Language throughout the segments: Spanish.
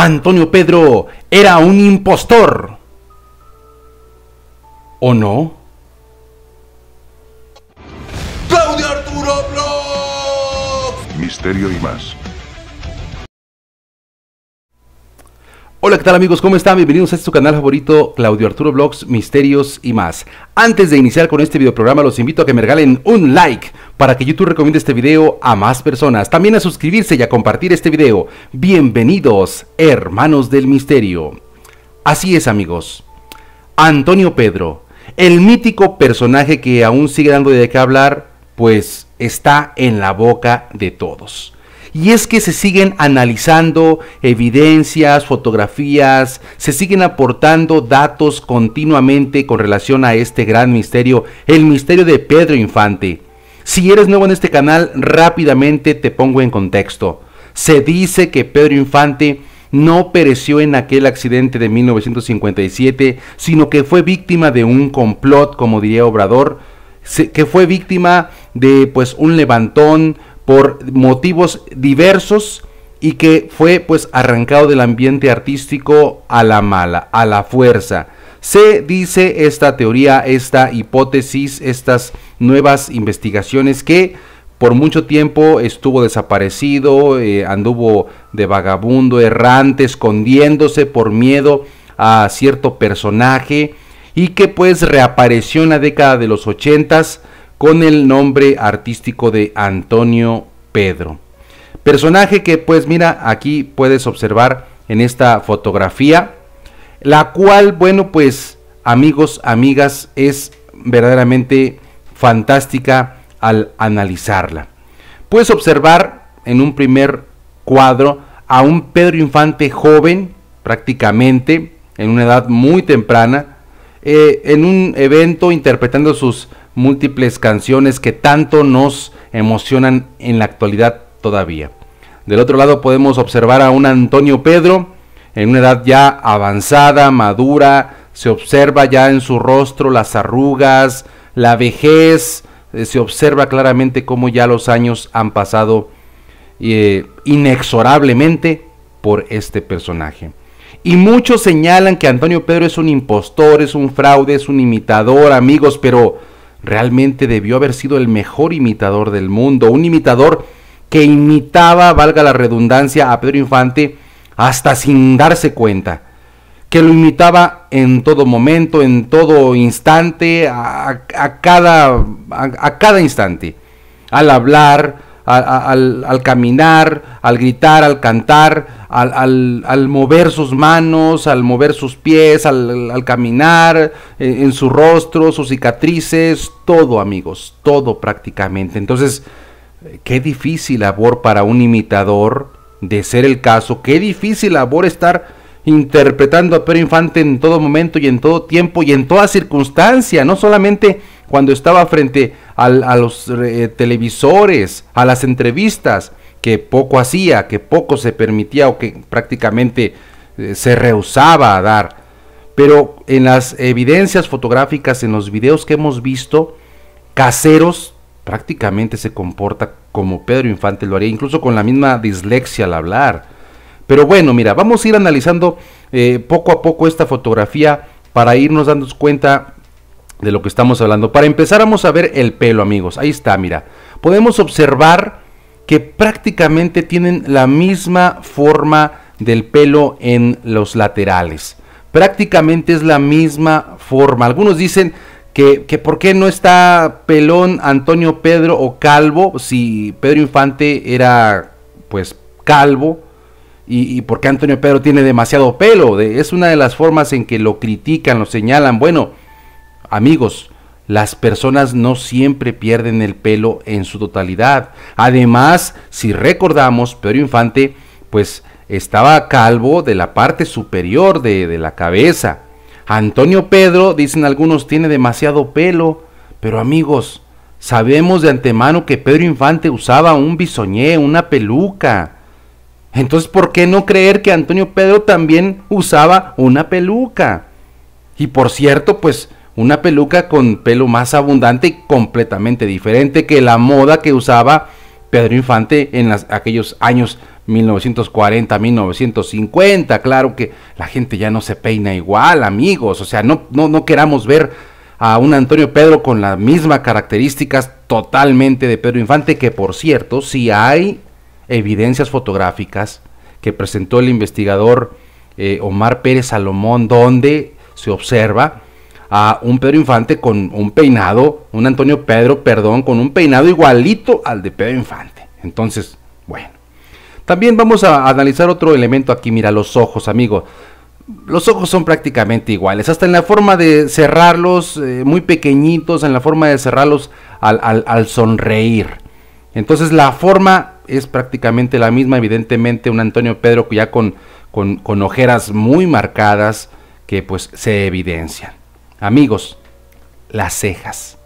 Antonio Pedro era un impostor. ¿O no? ¡Claudio Arturo Blogs Misterio y más. Hola, ¿qué tal amigos? ¿Cómo están? Bienvenidos a este su canal favorito, Claudio Arturo Blogs, Misterios y más. Antes de iniciar con este video programa los invito a que me regalen un like, para que YouTube recomiende este video a más personas. También a suscribirse y a compartir este video. Bienvenidos, hermanos del misterio. Así es, amigos. Antonio Pedro, el mítico personaje que aún sigue dando de qué hablar, pues está en la boca de todos. Y es que se siguen analizando evidencias, fotografías, se siguen aportando datos continuamente con relación a este gran misterio, el misterio de Pedro Infante. Si eres nuevo en este canal, rápidamente te pongo en contexto. Se dice que Pedro Infante no pereció en aquel accidente de 1957, sino que fue víctima de un complot, como diría Obrador, que fue víctima de pues un levantón por motivos diversos y que fue pues arrancado del ambiente artístico a la mala, a la fuerza. Se dice esta teoría, esta hipótesis, estas nuevas investigaciones que por mucho tiempo estuvo desaparecido, eh, anduvo de vagabundo, errante, escondiéndose por miedo a cierto personaje y que pues reapareció en la década de los 80 con el nombre artístico de Antonio Pedro. Personaje que pues mira, aquí puedes observar en esta fotografía la cual, bueno, pues amigos, amigas, es verdaderamente fantástica al analizarla. Puedes observar en un primer cuadro a un Pedro Infante joven, prácticamente, en una edad muy temprana, eh, en un evento interpretando sus múltiples canciones que tanto nos emocionan en la actualidad todavía. Del otro lado podemos observar a un Antonio Pedro, en una edad ya avanzada, madura, se observa ya en su rostro las arrugas, la vejez, eh, se observa claramente cómo ya los años han pasado eh, inexorablemente por este personaje. Y muchos señalan que Antonio Pedro es un impostor, es un fraude, es un imitador, amigos, pero realmente debió haber sido el mejor imitador del mundo, un imitador que imitaba, valga la redundancia, a Pedro Infante, hasta sin darse cuenta, que lo imitaba en todo momento, en todo instante, a, cada, a, cada instante, al hablar, al, caminar, al gritar, al cantar, al, mover sus manos, al mover sus pies, al, caminar, en, eh, en su rostro, sus cicatrices, todo amigos, todo prácticamente. Entonces, qué difícil labor para un imitador de ser el caso, qué difícil labor estar interpretando a Pedro Infante en todo momento y en todo tiempo y en toda circunstancia, no solamente cuando estaba frente a los eh, televisores, a las entrevistas, que poco hacía, que poco se permitía o que prácticamente eh, se rehusaba a dar. Pero en las evidencias fotográficas, en los videos que hemos visto, caseros prácticamente se comporta como Pedro Infante lo haría, incluso con la misma dislexia al hablar. Pero bueno, mira, vamos a ir analizando eh, poco a poco esta fotografía para irnos dando cuenta de lo que estamos hablando. Para empezar vamos a ver el pelo, amigos. Ahí está, mira. Podemos observar que prácticamente tienen la misma forma del pelo en los laterales. Prácticamente es la misma forma. Algunos dicen que, por qué no está pelón Antonio Pedro o Calvo, si Pedro Infante era pues calvo, y, por qué Antonio Pedro tiene demasiado pelo. es una de las formas en que lo critican, lo señalan. Bueno, amigos, las personas no siempre pierden el pelo en su totalidad. Además, si recordamos, Pedro Infante pues estaba calvo de la parte superior de, de la cabeza Antonio Pedro, dicen algunos, tiene demasiado pelo, pero amigos, sabemos de antemano que Pedro Infante usaba un bisoñé, una peluca. Entonces, ¿por qué no creer que Antonio Pedro también usaba una peluca? Y por cierto, pues una peluca con pelo más abundante y completamente diferente que la moda que usaba Pedro Infante en aquellos años 1940, 1950. Claro que la gente ya no se peina igual, amigos. O sea, no, no, no queramos ver a un Antonio Pedro con las mismas características totalmente de Pedro Infante, que por cierto, si hay evidencias fotográficas que presentó el investigador eh, Omar Pérez Salomón, donde se observa a un Pedro Infante con un peinado, un Antonio Pedro, perdón, con un peinado igualito al de Pedro Infante. Entonces, bueno, también vamos a analizar otro elemento aquí, mira, los ojos, amigo. Los ojos son prácticamente iguales, hasta en la forma de cerrarlos, eh, muy pequeñitos, en la forma de cerrarlos al, sonreír. Entonces la forma es prácticamente la misma, evidentemente un Antonio Pedro ya con, con, con ojeras muy marcadas que pues se evidencian. Amigos, las cejas.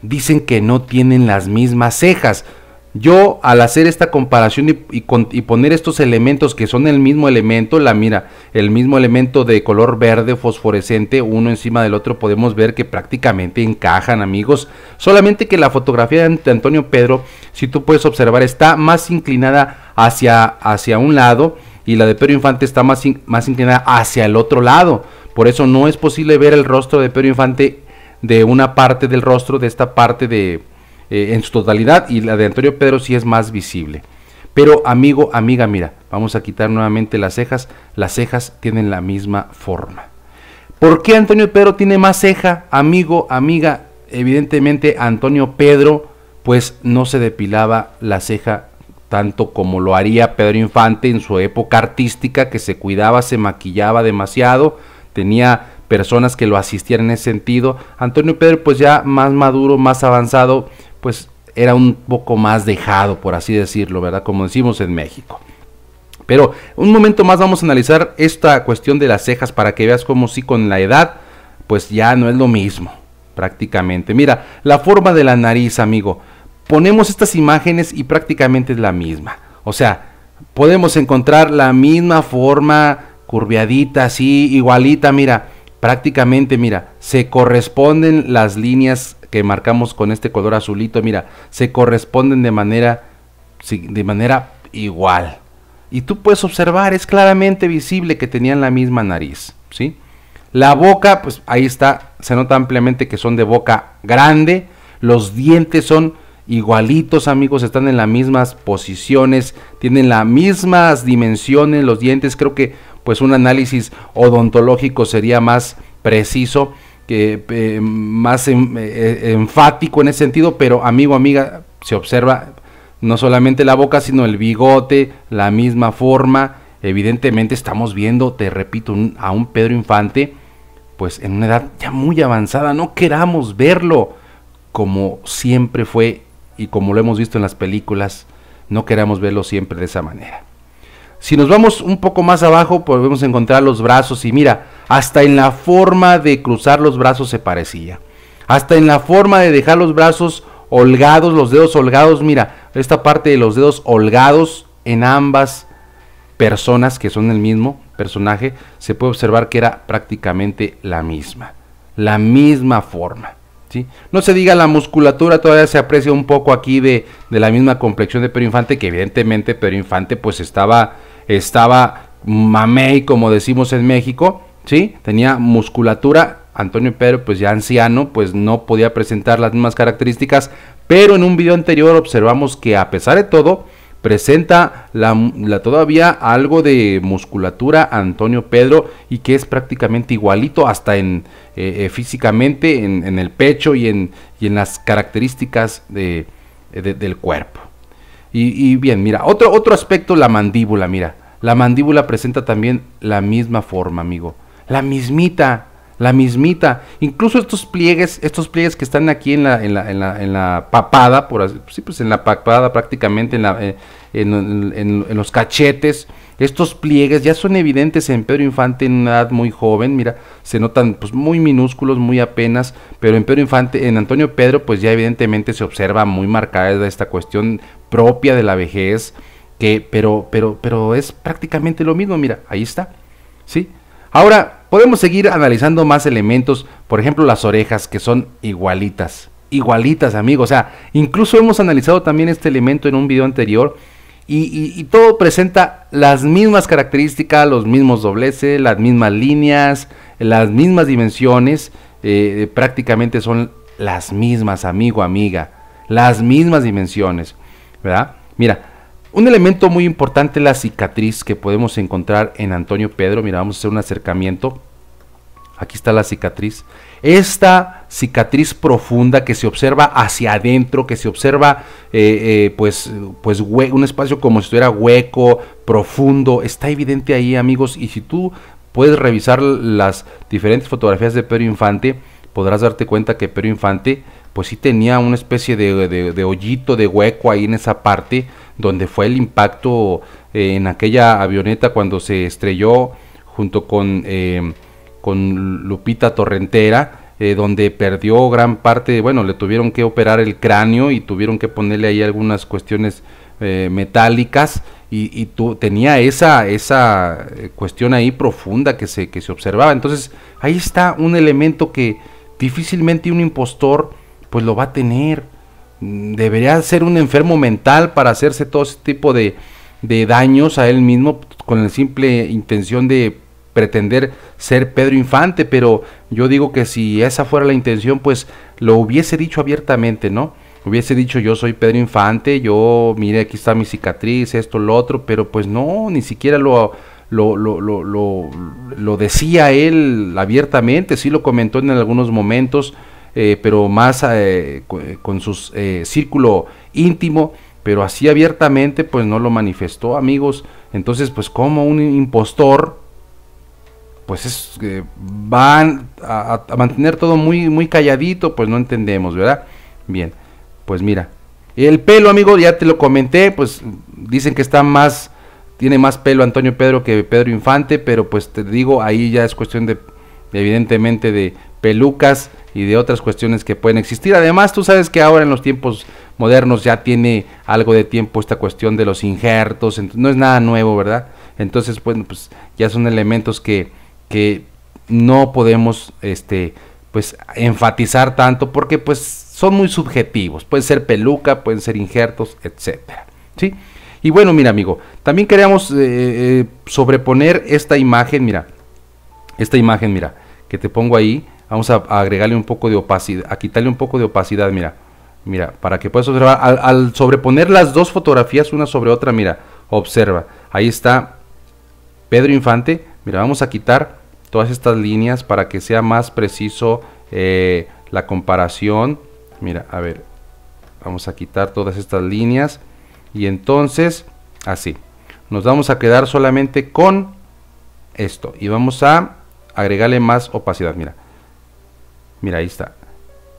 Dicen que no tienen las mismas cejas. Yo al hacer esta comparación y, poner estos elementos que son el mismo elemento, la mira, el mismo elemento de color verde fosforescente, uno encima del otro, podemos ver que prácticamente encajan, amigos. Solamente que la fotografía de Antonio Pedro, si tú puedes observar, está más inclinada hacia, hacia un lado y la de Pedro Infante está más, más inclinada hacia el otro lado. Por eso no es posible ver el rostro de Pedro Infante de una parte del rostro, de esta parte de eh, en su totalidad y la de Antonio Pedro sí es más visible. Pero amigo, amiga, mira, vamos a quitar nuevamente las cejas. Las cejas tienen la misma forma. ¿Por qué Antonio Pedro tiene más ceja? Amigo, amiga, evidentemente Antonio Pedro pues no se depilaba la ceja tanto como lo haría Pedro Infante en su época artística, que se cuidaba, se maquillaba demasiado, tenía personas que lo asistían en ese sentido. Antonio Pedro pues ya más maduro, más avanzado, pues era un poco más dejado, por así decirlo, ¿verdad? Como decimos en México. Pero un momento más vamos a analizar esta cuestión de las cejas para que veas cómo si con la edad, pues ya no es lo mismo, prácticamente. Mira, la forma de la nariz, amigo. Ponemos estas imágenes y prácticamente es la misma. O sea, podemos encontrar la misma forma curviadita, así, igualita, mira. Prácticamente, mira, se corresponden las líneas que marcamos con este color azulito, mira, se corresponden de manera, de manera igual. Y tú puedes observar, es claramente visible que tenían la misma nariz, ¿sí? La boca, pues ahí está, se nota ampliamente que son de boca grande, los dientes son igualitos amigos, están en las mismas posiciones, tienen las mismas dimensiones los dientes, creo que pues un análisis odontológico sería más preciso que, más eh, eh, enfático en ese sentido, pero amigo, amiga, se observa no solamente la boca, sino el bigote, la misma forma. Evidentemente estamos viendo, te repito, a un Pedro Infante, pues en una edad ya muy avanzada, no queramos verlo como siempre fue y como lo hemos visto en las películas, no queramos verlo siempre de esa manera. Si nos vamos un poco más abajo, podemos encontrar los brazos y mira, hasta en la forma de cruzar los brazos se parecía. Hasta en la forma de dejar los brazos holgados, los dedos holgados, mira, esta parte de los dedos holgados en ambas personas que son el mismo personaje, se puede observar que era prácticamente la misma, la misma forma. No se diga la musculatura, todavía se aprecia un poco aquí de, de la misma complexión de Pedro Infante, que evidentemente Pedro Infante pues estaba, estaba mamey, como decimos en México, ¿sí? Tenía musculatura. Antonio Pedro, pues ya anciano, pues no podía presentar las mismas características, pero en un video anterior observamos que a pesar de todo, presenta todavía algo de musculatura Antonio Pedro y que es prácticamente igualito hasta en eh, eh, físicamente en, el pecho y en, las características del cuerpo. Y, bien, mira, otro, otro aspecto, la mandíbula, mira. La mandíbula presenta también la misma forma, amigo. La mismita la mismita. Incluso estos pliegues, estos pliegues que están aquí en la, en la, en la, en la papada, por así, pues en la papada prácticamente, en, la, eh, en, los cachetes, estos pliegues ya son evidentes en Pedro Infante en una edad muy joven, mira, se notan pues muy minúsculos, muy apenas, pero en Pedro Infante, en Antonio Pedro, pues ya evidentemente se observa muy marcada esta cuestión propia de la vejez, que, pero, pero, pero es prácticamente lo mismo, mira, ahí está, ¿sí? Ahora, Podemos seguir analizando más elementos, por ejemplo las orejas que son igualitas, igualitas amigos, o sea, incluso hemos analizado también este elemento en un video anterior y, todo presenta las mismas características, los mismos dobleces, las mismas líneas, las mismas dimensiones, eh, prácticamente son las mismas amigo, amiga, las mismas dimensiones, ¿verdad? Mira, un elemento muy importante es la cicatriz que podemos encontrar en Antonio Pedro. Mira, vamos a hacer un acercamiento. Aquí está la cicatriz. Esta cicatriz profunda que se observa hacia adentro, que se observa eh, eh, pues, pues un espacio como si estuviera hueco, profundo, está evidente ahí amigos. Y si tú puedes revisar las diferentes fotografías de Pedro Infante, podrás darte cuenta que Pedro Infante pues sí tenía una especie de, de hoyito, de hueco ahí en esa parte donde fue el impacto eh, en aquella avioneta cuando se estrelló junto con, eh, con Lupita Torrentera, eh, donde perdió gran parte, bueno, le tuvieron que operar el cráneo y tuvieron que ponerle ahí algunas cuestiones metálicas y, tenía esa, esa cuestión ahí profunda que se, que se observaba. Entonces, ahí está un elemento que difícilmente un impostor pues lo va a tener debería ser un enfermo mental para hacerse todo ese tipo de, daños a él mismo con la simple intención de pretender ser Pedro Infante, pero yo digo que si esa fuera la intención, pues lo hubiese dicho abiertamente, ¿no? Hubiese dicho yo soy Pedro Infante, yo mire aquí está mi cicatriz, esto, lo otro, pero pues no, ni siquiera lo, lo, lo, lo, lo decía él abiertamente, sí lo comentó en algunos momentos, eh, pero más eh, eh, con su círculo íntimo, pero así abiertamente pues no lo manifestó amigos. Entonces pues como un impostor pues es, van a, mantener todo muy, muy calladito, pues no entendemos, ¿verdad? Bien, pues mira. El pelo, amigo, ya te lo comenté, pues dicen que está más, tiene más pelo Antonio Pedro que Pedro Infante, pero pues te digo, ahí ya es cuestión de, evidentemente de pelucas y de otras cuestiones que pueden existir. Además, tú sabes que ahora en los tiempos modernos ya tiene algo de tiempo esta cuestión de los injertos, no es nada nuevo, ¿verdad? Entonces, bueno, pues ya son elementos que, que no podemos este, pues, enfatizar tanto porque pues son muy subjetivos. Pueden ser peluca, pueden ser injertos, etcétera, ¿sí? Y bueno, mira amigo, también queríamos eh, eh, sobreponer esta imagen, mira, esta imagen, mira, que te pongo ahí, vamos a, agregarle un poco de opacidad, a quitarle un poco de opacidad, mira. Mira, para que puedas observar, al, sobreponer las dos fotografías una sobre otra, mira, observa, ahí está Pedro Infante, mira, vamos a quitar todas estas líneas para que sea más preciso eh, la comparación, mira, a ver, vamos a quitar todas estas líneas y entonces, así, nos vamos a quedar solamente con esto y vamos a agregarle más opacidad. Mira, mira, ahí está.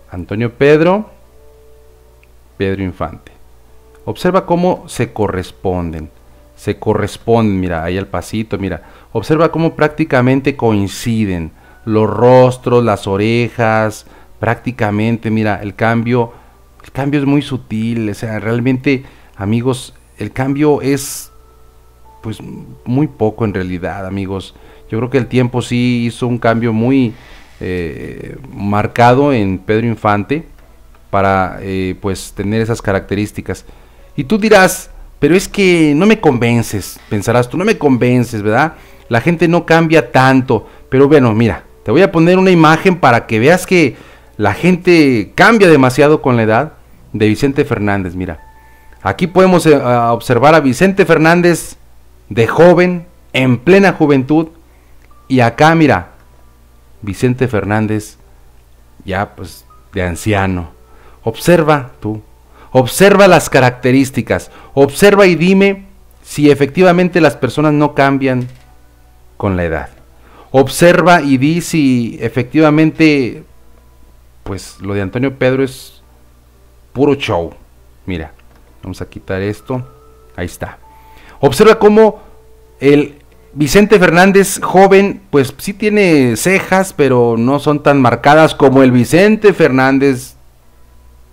Antonio Pedro, Pedro Infante. Observa cómo se corresponden. Se corresponden, mira, ahí al pasito, mira. Observa cómo prácticamente coinciden los rostros, las orejas, prácticamente, mira, el cambio, el cambio es muy sutil, o sea, realmente, amigos, el cambio es pues muy poco en realidad, amigos. Yo creo que el tiempo sí hizo un cambio muy eh, marcado en Pedro Infante para eh, pues tener esas características. Y tú dirás, pero es que no me convences, pensarás tú, no me convences, ¿verdad? La gente no cambia tanto, pero bueno, mira, te voy a poner una imagen para que veas que la gente cambia demasiado con la edad de Vicente Fernández, mira. Aquí podemos eh, observar a Vicente Fernández de joven, en plena juventud, y acá, mira, Vicente Fernández, ya pues de anciano, observa tú, observa las características, observa y dime si efectivamente las personas no cambian con la edad. Observa y di si efectivamente, pues lo de Antonio Pedro es puro show. Mira, vamos a quitar esto. Ahí está. Observa cómo el Vicente Fernández, joven, pues sí tiene cejas, pero no son tan marcadas como el Vicente Fernández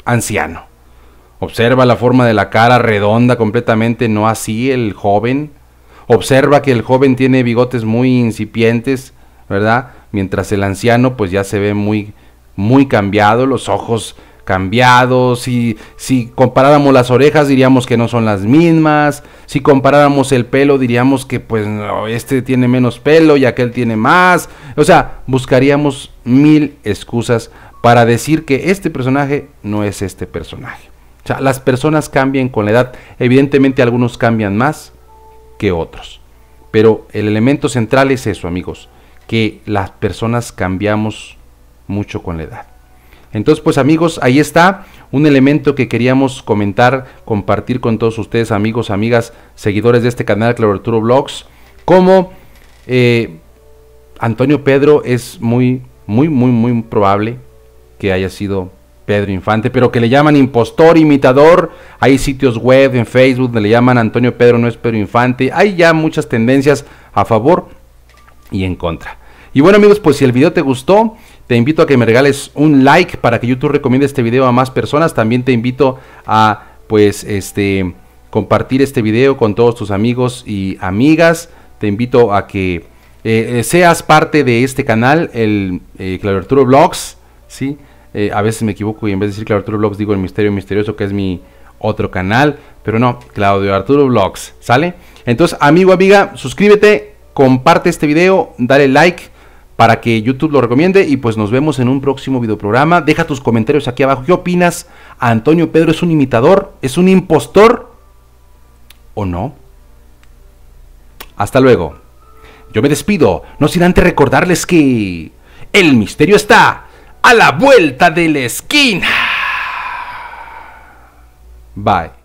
anciano. Observa la forma de la cara redonda completamente, no así el joven. Observa que el joven tiene bigotes muy incipientes, ¿verdad? Mientras el anciano pues ya se ve muy muy cambiado, los ojos cambiado, si, si comparáramos las orejas diríamos que no son las mismas, si comparáramos el pelo diríamos que pues este tiene menos pelo y aquel tiene más, o sea, buscaríamos mil excusas para decir que este personaje no es este personaje. O sea, las personas cambian con la edad, evidentemente algunos cambian más que otros, pero el elemento central es eso amigos, que las personas cambiamos mucho con la edad. Entonces, pues amigos, ahí está un elemento que queríamos comentar, compartir con todos ustedes, amigos, amigas, seguidores de este canal, Claro Blogs, Como eh, Antonio Pedro es muy, muy, muy, muy probable que haya sido Pedro Infante, pero que le llaman impostor, imitador. Hay sitios web en Facebook donde le llaman Antonio Pedro no es Pedro Infante. Hay ya muchas tendencias a favor y en contra. Y bueno amigos, pues si el video te gustó, te invito a que me regales un like para que YouTube recomiende este video a más personas. También te invito a pues este compartir este video con todos tus amigos y amigas. Te invito a que eh, eh, seas parte de este canal, el eh, Claudio Arturo Vlogs, ¿sí? a veces me equivoco y en vez de decir Claudio Arturo Vlogs digo el Misterio Misterioso, que es mi otro canal, pero no, Claudio Arturo Vlogs, ¿sale? Entonces, amigo, amiga, suscríbete, comparte este video, dale like para que YouTube lo recomiende y pues nos vemos en un próximo videoprograma. Deja tus comentarios aquí abajo. ¿Qué opinas? ¿Antonio Pedro es un imitador? ¿Es un impostor? ¿O no? Hasta luego. Yo me despido, no sin antes recordarles que el misterio está a la vuelta de la esquina. Bye.